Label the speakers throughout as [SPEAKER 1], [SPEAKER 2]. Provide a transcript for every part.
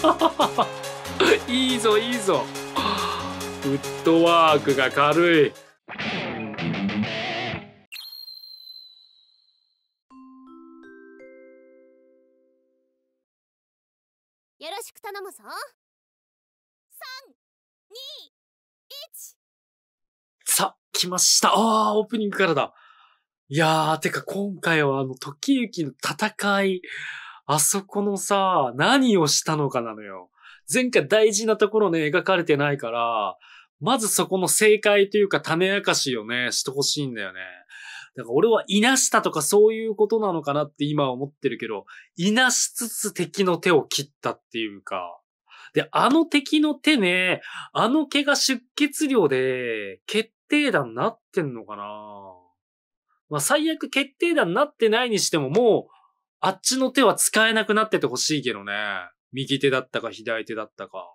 [SPEAKER 1] いいぞいいぞフットワークが軽いよ
[SPEAKER 2] ろしく頼むぞ321
[SPEAKER 1] さあ来ましたああオープニングからだいやーてか今回はあの時行の戦いあそこのさ、何をしたのかなのよ。前回大事なところね、描かれてないから、まずそこの正解というか種明かしをね、してほしいんだよね。だから俺はいなしたとかそういうことなのかなって今思ってるけど、いなしつつ敵の手を切ったっていうか。で、あの敵の手ね、あの毛が出血量で決定打になってんのかなまあ最悪決定打になってないにしてももうあっちの手は使えなくなっててほしいけどね。右手だったか左手だったか。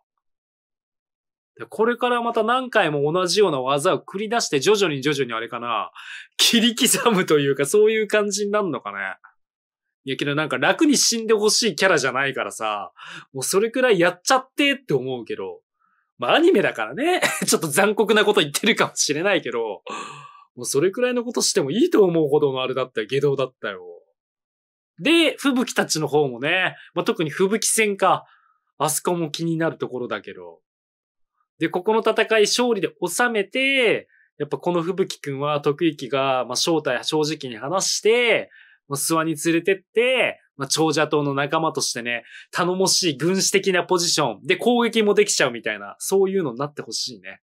[SPEAKER 1] で、これからまた何回も同じような技を繰り出して徐々に徐々にあれかな、切り刻むというかそういう感じになるのかね。いやけどなんか楽に死んでほしいキャラじゃないからさ、もうそれくらいやっちゃってって思うけど、まあアニメだからね、ちょっと残酷なこと言ってるかもしれないけど、もうそれくらいのことしてもいいと思うほどのあれだったよ、下道だったよ。で、吹雪たちの方もね、まあ、特に吹雪戦か。あそこも気になるところだけど。で、ここの戦い勝利で収めて、やっぱこの吹雪くんは徳行が、まあ、正体正直に話して、まあ、諏訪に連れてって、まあ、長者党の仲間としてね、頼もしい軍師的なポジションで攻撃もできちゃうみたいな、そういうのになってほしいね。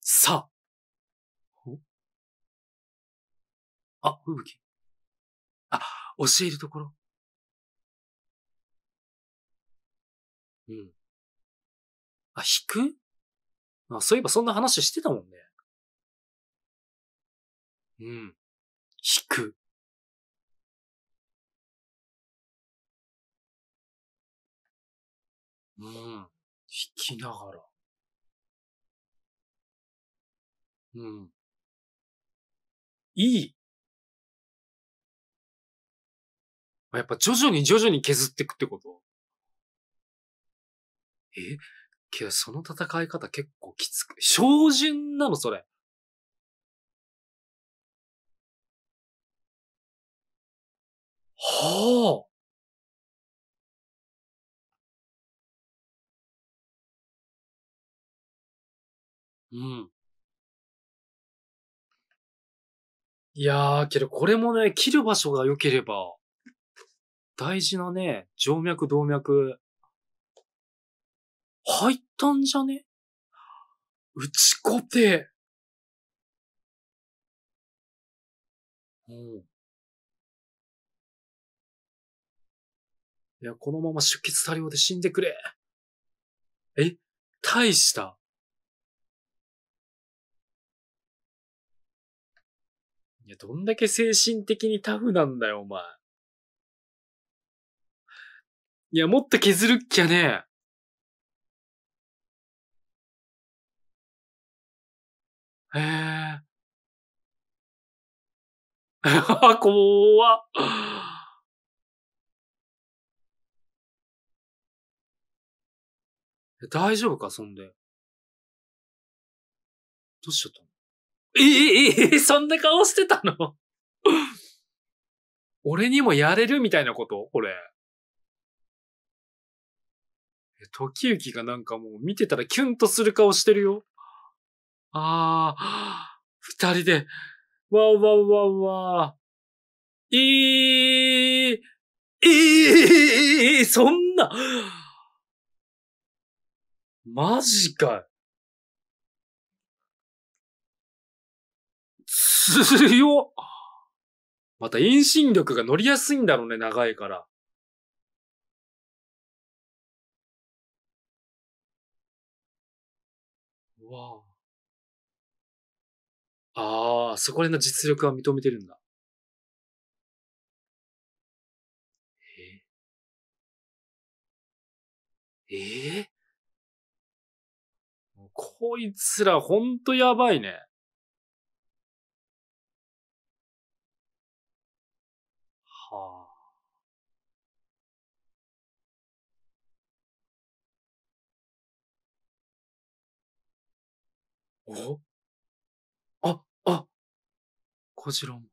[SPEAKER 2] さあ。あ、吹雪。あ、教えるところ。うん。あ、引くあ、そういえばそんな話してたもんね。うん。引く。うん。弾きながら。うん。いい。やっぱ徐々に徐々に削っていくってことえけどその戦い方結構きつく。照準なのそれ。はあ。うん。いや
[SPEAKER 1] ー、けどこれもね、切る場所が良ければ。大事なね、静脈動脈、入ったんじゃね
[SPEAKER 2] 打ちこて。うん。いや、このまま出血多量で死んでくれ。え大した。いや、どんだけ精神的にタフなんだよ、お前。いや、もっと削るっきゃね。へえ。怖っ。大丈夫か、そんで。
[SPEAKER 1] どうしちゃったのえええ えそんな顔してたの 俺にもやれるみたいなことこれ。時行がなんかもう見てたらキュンとする顔してるよ。
[SPEAKER 2] ああ、二人で、わおわおわおわー。えー、えー、そんな、マジかい。強っ。また遠心力が乗りやすいんだろうね、長いから。ああ、そこら辺の実力は認めてるんだ。ええー、こいつらほんとやばいね。おあ、あ、小次郎も。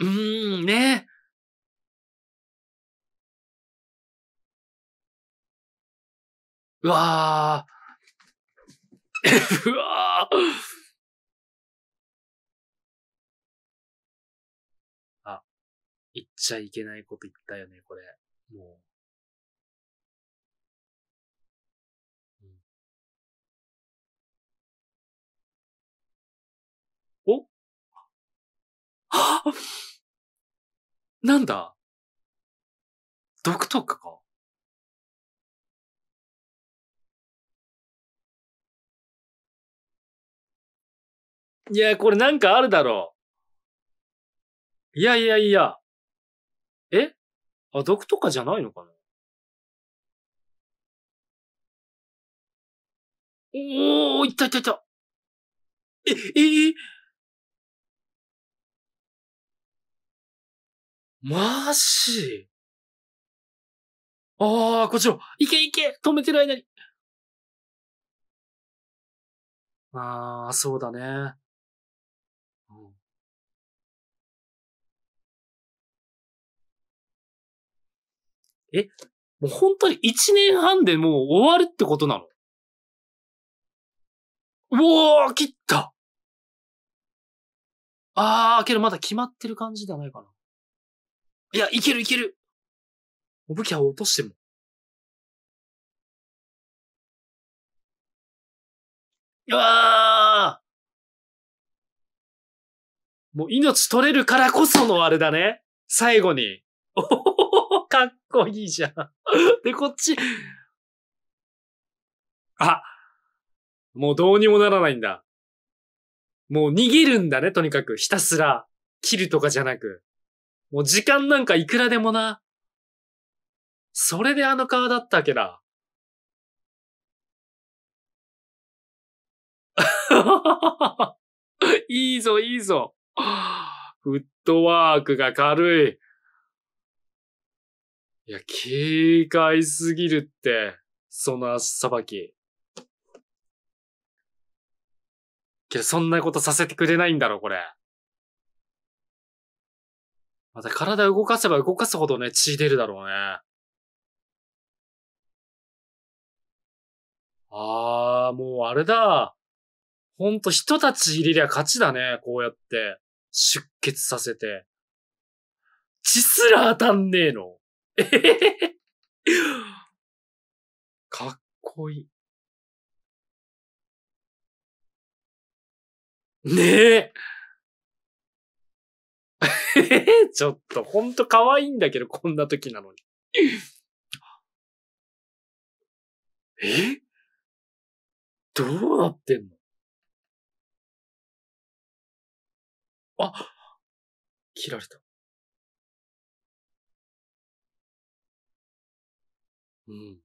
[SPEAKER 2] うーん、ねうわー うわーあ、言っちゃいけないこと言ったよね、これ。もう。は なんだ毒とかかいや、これなんかあるだろう。いやいやいや。えあ、毒とかじゃないのかなおー、いったいったいった。え、えー、マジああ、こっちも、いけいけ止めてる間に。ああ、そうだね。うん、え、もう本当に1年半でもう終わるってことなのうおー切ったああ、けどまだ決まってる感じではないかな。いや、いけるいけるお武器は落としても。いーも
[SPEAKER 1] う命取れるからこそのあれだね。最後に。お おかっこいいじゃん。で、こっち。あ、もうどうにもならないんだ。もう逃げるんだね、とにかく。ひたすら。切るとかじゃなく。もう時間なんかいくらでもな。
[SPEAKER 2] それであの顔だったわけだ。
[SPEAKER 1] いいぞ、いいぞ。フットワークが軽い。いや、軽快すぎるって、その足さばき。けど、そんなことさせてくれないんだろ、これ。また体動かせば動かすほどね、血出るだろうね。
[SPEAKER 2] あー、
[SPEAKER 1] もうあれだ。ほんと人たち入れりゃ勝ちだね、こうやって。出血させて。血すら当たんねえの。えへへ
[SPEAKER 2] へ。かっこいい。ねええ ちょっと、ほんと可愛いんだけど、こんな時なのに。えどうなってんのあ切られた。うん。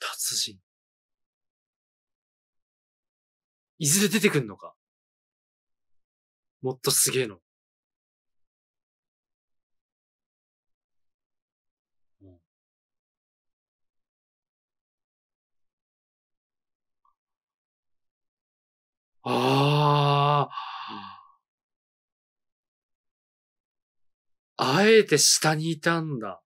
[SPEAKER 2] 達人。いずれ出てくんのかもっとすげえの。ああ。あえて下にいたんだ。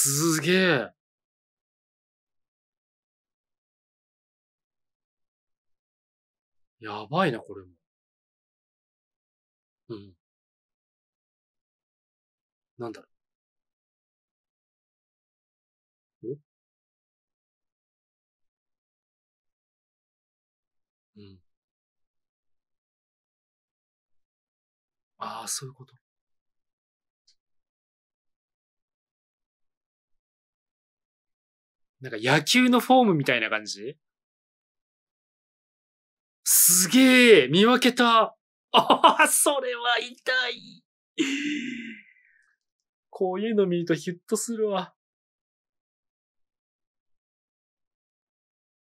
[SPEAKER 2] すげえ。やばいな、これも。うん。なんだろう。おうん。ああ、そういうこと。なんか
[SPEAKER 1] 野球のフォームみたいな感じすげえ見分けたああ、それは痛いこういうの見るとヒュッとするわ。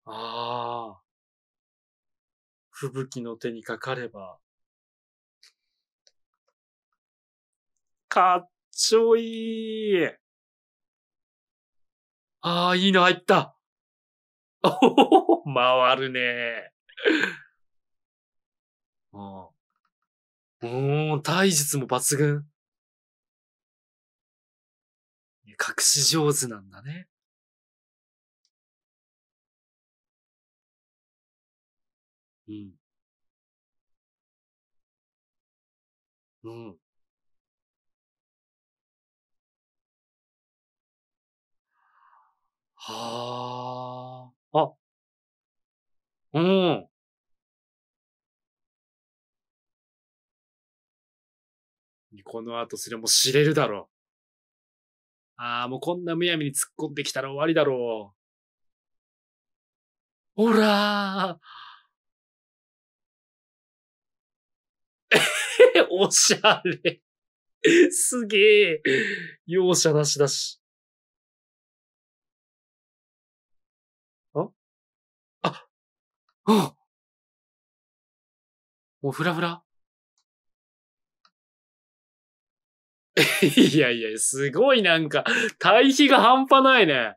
[SPEAKER 2] ああ。吹雪の手にかかれば。かっちょいい。ああ、いいの入った。おほほ回るねうん。うん、体術も抜群。隠し上手なんだね。うん。うん。はあ。あ。うん。この後それも知れるだろう。ああ、もうこんなむやみに突っ込んできたら終わりだろう。ほらー おしゃれすげえ。容赦なしだし。あもうフラフラ
[SPEAKER 1] いやいや、すごいなんか、対比が半端ないね。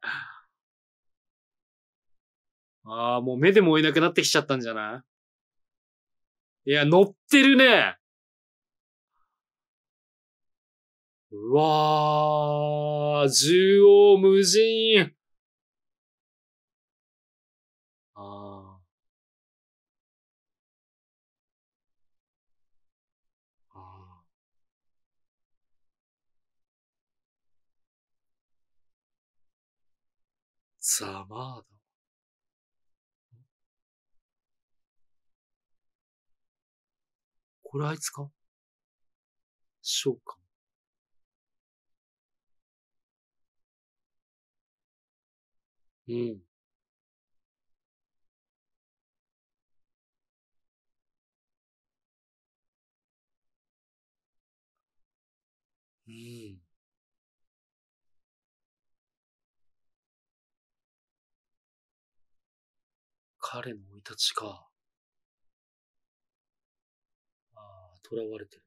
[SPEAKER 1] ああ、もう目でも追えなくなってきちゃったんじゃな
[SPEAKER 2] いいや、乗ってるね。うわー、縦横無尽。あざまだ。これあいつかしょうか。うん。彼の生い立ちか。ああ、囚われてる。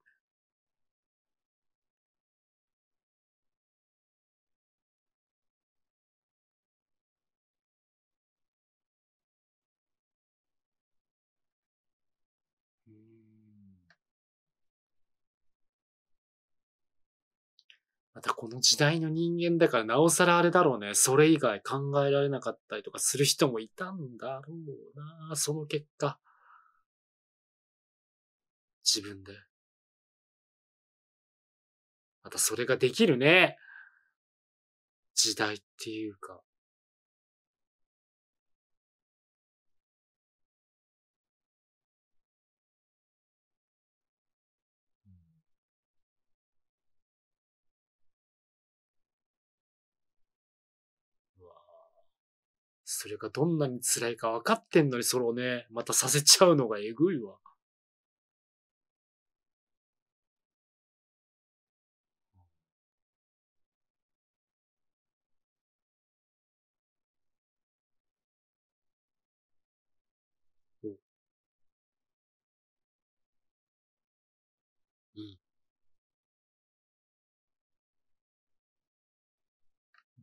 [SPEAKER 1] またこの時代の人間だからなおさらあれだろうね。それ以外考えられなかったりとかする人もいたんだろうな。その結果、
[SPEAKER 2] 自分で。またそれができるね。時代っていうか、それがどんなに辛いか分かってんのに、それをね、またさせちゃうのがえぐいわ。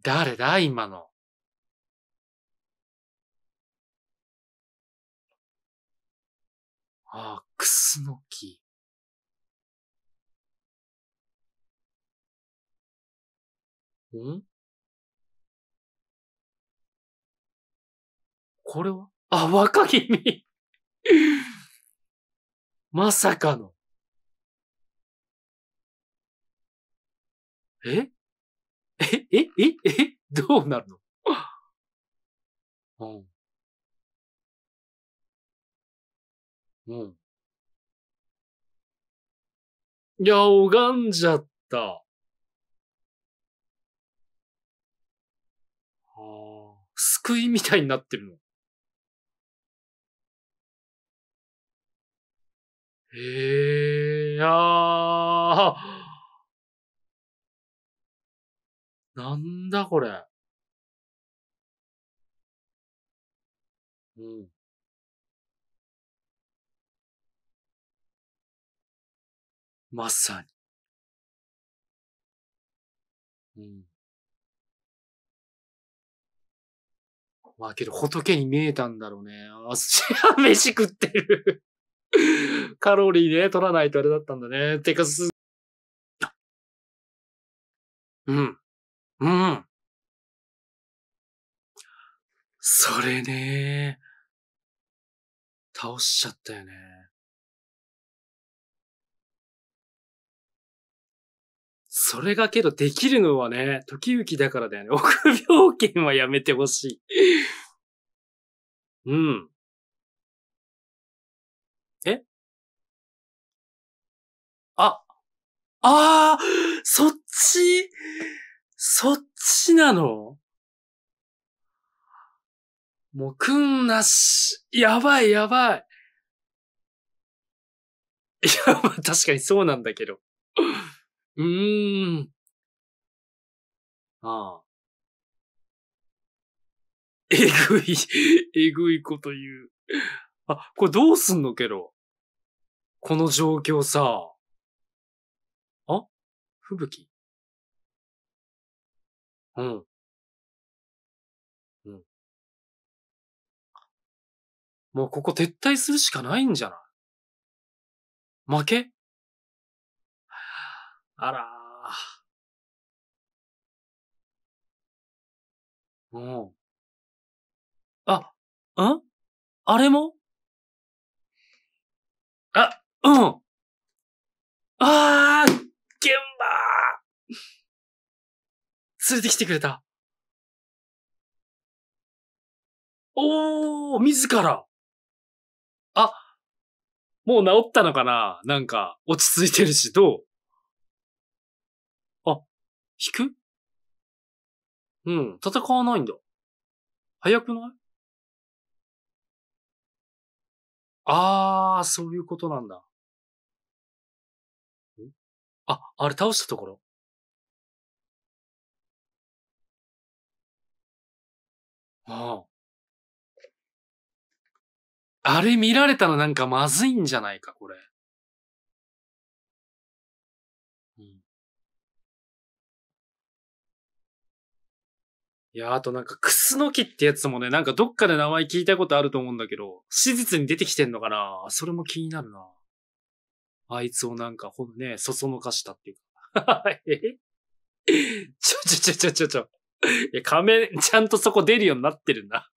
[SPEAKER 2] 誰だ、今の。ああ、クスノキ。んこれはあ、若君 まさかの。えええええどうなるの うん。うん。いや、拝んじゃった。はあ、救いみたいになってるの。ええ、ああ。なんだこれ。うん。まさに。うん。
[SPEAKER 1] まあけど仏に見えたんだろうね。あ、飯食ってるカロリーね、取らないとあれだったんだね。てかす、
[SPEAKER 2] うん。うん。それね。倒しちゃったよね。そ
[SPEAKER 1] れがけどできるのはね、時々だからだよね。臆病犬はやめてほしい。うん。え
[SPEAKER 2] あ、ああ、そっち、そっちなのもう、くんなし、やばいやばい。
[SPEAKER 1] いや、まあ確かにそうなんだけど。うー
[SPEAKER 2] ん。ああ。
[SPEAKER 1] えぐい、えぐいこと言う。あ、これどうすんのけど。この状況さ。あ吹雪
[SPEAKER 2] うん。うん。もうここ撤退するしかないんじゃない負けあらー。うん。あ、んあれもあ、うん。あー、現場連れてきてくれた。おー、自ら。あ、もう治ったのかななんか、落ち着いてるし、どう引くうん、戦わないんだ。早くないあー、そういうことなんだ。んあ、あれ倒したところ。ああ。あれ見られたらなんかまずいんじゃないか、これ。
[SPEAKER 1] いや、あとなんか、クスノキってやつもね、なんかどっかで名前聞いたことあると思うんだけど、史実に出てきてんのかなそれも気になるな。あいつをなんか、ほんね、そそのかしたっていうか。えちょちょちょちょちょいや、仮面、ちゃんとそこ出るようになってるんだ。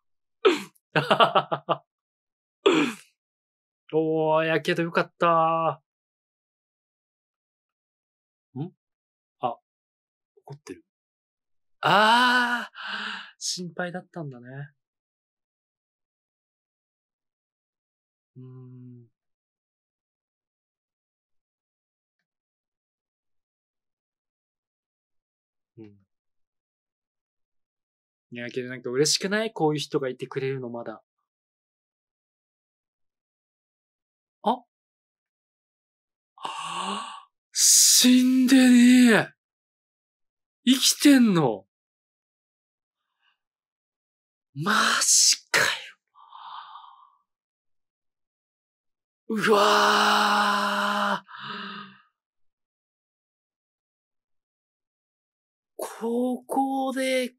[SPEAKER 1] おー、や
[SPEAKER 2] けどよかったんあ、怒ってる。ああ、心配だったんだね。うーん。うん。いや、けどなんか嬉しくないこういう人がいてくれるのまだ。ああ死んでねえ生きてんのマジかよ。うわー。高校で、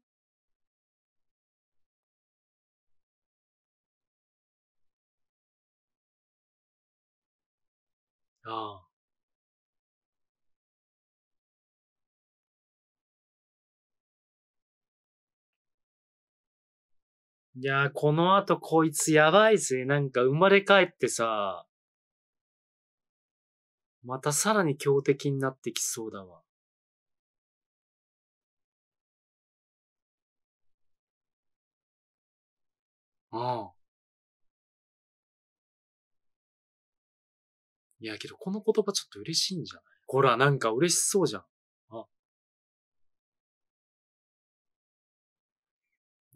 [SPEAKER 2] ああ。
[SPEAKER 1] いやー、この後こいつやばいぜ。なんか生まれ変ってさ、またさらに強敵になってきそうだわ。
[SPEAKER 2] ああ。いや、けどこの言葉ちょっと嬉しいんじゃないほら、なんか嬉しそうじゃん。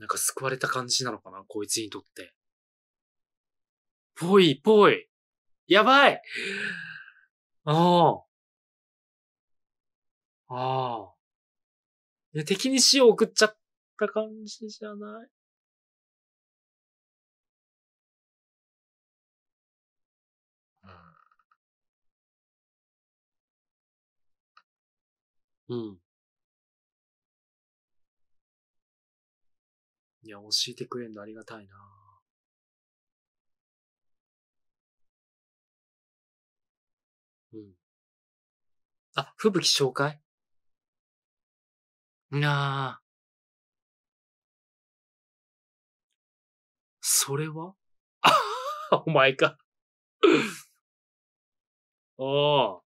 [SPEAKER 2] なんか救われた感じなのかな、こいつにとって。ぽい、ぽい。やばいああ。ああ。敵に死を送っちゃった感じじゃないうん。いや、教えてくれるのありがたいな。うん。あ、吹雪紹介なあ。それはあ お前かああ。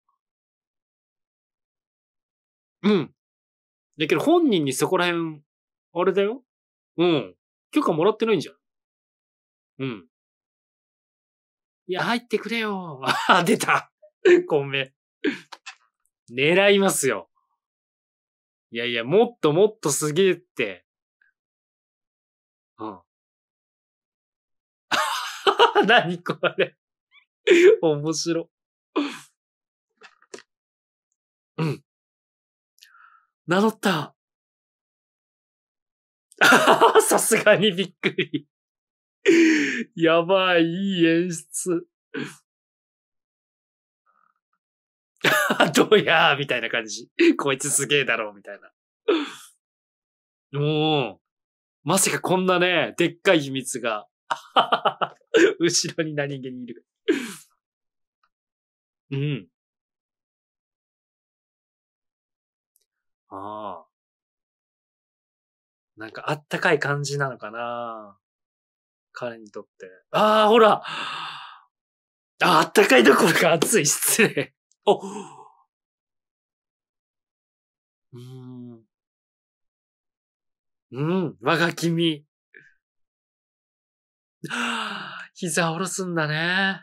[SPEAKER 2] うん。だけど本人にそこら辺、あれだようん。許可もらってないんじゃん。うん。いや、入ってくれよ。
[SPEAKER 1] あ、出た。ごめん。狙いますよ。いやいや、もっともっとすげえって。うん。
[SPEAKER 2] 何これ面白。うん。名乗った。さすがにびっくりやばい、いい演出。どうやーみたいな感じ。こいつすげえ
[SPEAKER 1] だろうみたいな。おー。まさかこんなね、でっかい秘密が。後ろに何気にいる。
[SPEAKER 2] うん。ああ。なんかあったかい感じなのかな彼にとって。ああ、ほらあ、あったかいどころか暑い、失礼。おうん。うん、我が君。膝下ろすんだね。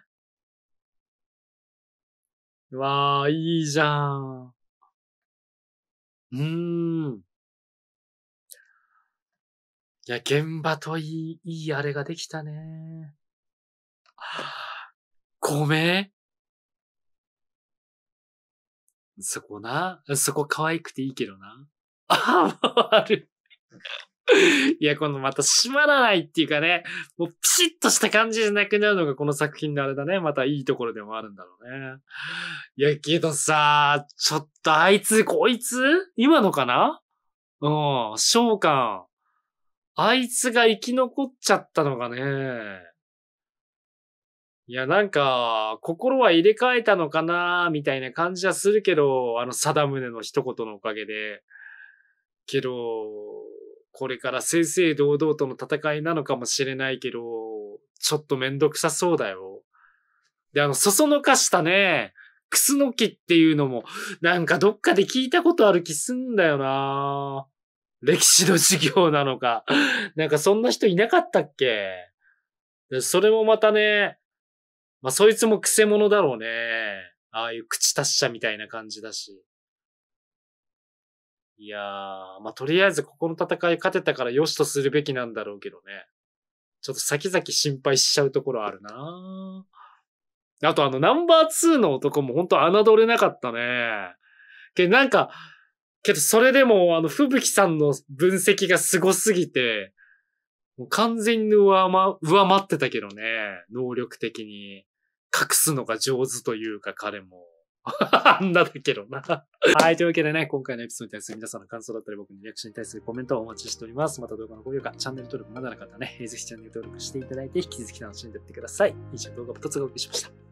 [SPEAKER 2] わあ、いいじゃん。うーん。いや、現場といい、いいあれができたね。
[SPEAKER 1] ごめん。そこな。そこ可愛くていいけどな。あ あ、回る。いや、このまた閉まらないっていうかね、もうピシッとした感じじゃなくなるのがこの作品のあれだね。またいいところでもあるんだろうね。いや、けどさ、ちょっとあいつ、こいつ今のかなうん、召喚。あいつが生き残っちゃったのがね。いや、なんか、心は入れ替えたのかなみたいな感じはするけど、あの、貞宗の一言のおかげで。けど、これから正々堂々との戦いなのかもしれないけど、ちょっとめんどくさそうだよ。で、あの、そそのかしたね、クスノキっていうのも、なんかどっかで聞いたことある気すんだよなぁ。歴史の授業なのか。なんかそんな人いなかったっけそれもまたね、まあそいつも癖者だろうね。ああいう口達者みたいな感じだし。いやー、まあとりあえずここの戦い勝てたから良しとするべきなんだろうけどね。ちょっと先々心配しちゃうところあるなあとあのナンバー2の男も本当侮れなかったね。けなんか、けど、それでも、あの、吹雪さんの分析が凄すぎて、もう完全に上回、上回ってたけどね、能力的に。隠すのが上手というか、彼も。あんなだけどなはい、というわけでね、今回のエピソードに対する皆さんの感想だったり、僕のリアクションに対するコメントをお待ちしております。また動画の高評価、チャンネル登録まだの方はね、ぜひチャンネル登録していただいて、引き続き楽しんでいってください。以上、動画2つお送りしました。